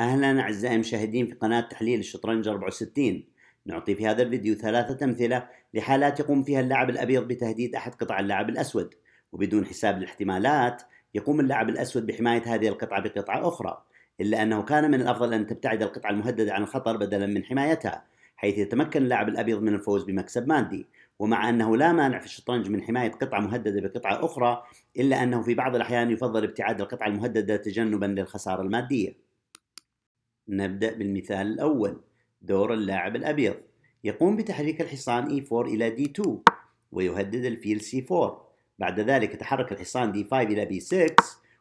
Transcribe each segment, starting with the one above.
أهلا أعزائي المشاهدين في قناة تحليل الشطرنج 64 نعطي في هذا الفيديو ثلاثة أمثلة لحالات يقوم فيها اللاعب الأبيض بتهديد أحد قطع اللاعب الأسود وبدون حساب الاحتمالات يقوم اللاعب الأسود بحماية هذه القطعة بقطعة أخرى إلا أنه كان من الأفضل أن تبتعد القطعة المهددة عن الخطر بدلا من حمايتها حيث يتمكن اللاعب الأبيض من الفوز بمكسب مادي ومع أنه لا مانع في الشطرنج من حماية قطعة مهددة بقطعة أخرى إلا أنه في بعض الأحيان يفضل ابتعاد القطعة المهددة تجنبا للخسارة المادية نبدأ بالمثال الأول دور اللاعب الأبيض يقوم بتحريك الحصان E4 إلى D2 ويهدد الفيل C4 بعد ذلك يتحرك الحصان D5 إلى B6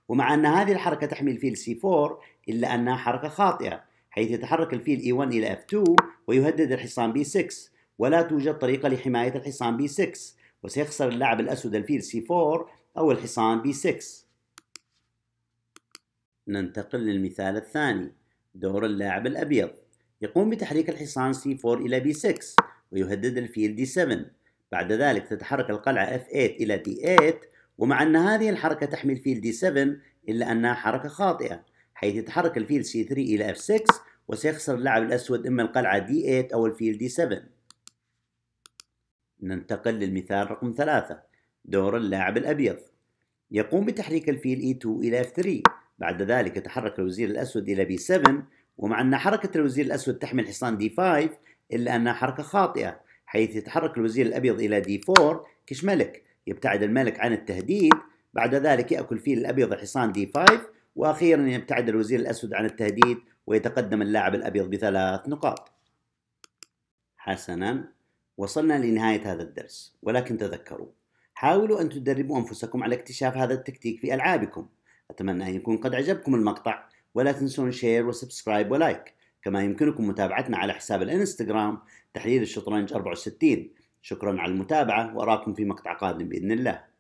ومع أن هذه الحركة تحمي الفيل C4 إلا أنها حركة خاطئة حيث يتحرك الفيل E1 إلى F2 ويهدد الحصان B6 ولا توجد طريقة لحماية الحصان B6 وسيخسر اللاعب الأسود الفيل C4 أو الحصان B6 ننتقل للمثال الثاني دور اللاعب الأبيض يقوم بتحريك الحصان C4 إلى B6 ويهدد الفيل D7 بعد ذلك تتحرك القلعة F8 إلى D8 ومع أن هذه الحركة تحمي الفيل D7 إلا أنها حركة خاطئة حيث يتحرك الفيل C3 إلى F6 وسيخسر اللاعب الأسود إما القلعة D8 أو الفيل D7 ننتقل للمثال رقم ثلاثة دور اللاعب الأبيض يقوم بتحريك الفيل E2 إلى F3 بعد ذلك يتحرك الوزير الأسود إلى بي 7 ومع أن حركة الوزير الأسود تحمل حصان دي 5 إلا أنها حركة خاطئة حيث يتحرك الوزير الأبيض إلى دي 4 كشملك يبتعد الملك عن التهديد بعد ذلك يأكل فيل الأبيض حصان دي 5 وأخيرا يبتعد الوزير الأسود عن التهديد ويتقدم اللاعب الأبيض بثلاث نقاط حسنا وصلنا لنهاية هذا الدرس ولكن تذكروا حاولوا أن تدربوا أنفسكم على اكتشاف هذا التكتيك في ألعابكم أتمنى أن يكون قد عجبكم المقطع ولا تنسون شير وسبسكرايب ولايك كما يمكنكم متابعتنا على حساب الانستغرام تحليل الشطرنج 64 شكرا على المتابعة وأراكم في مقطع قادم بإذن الله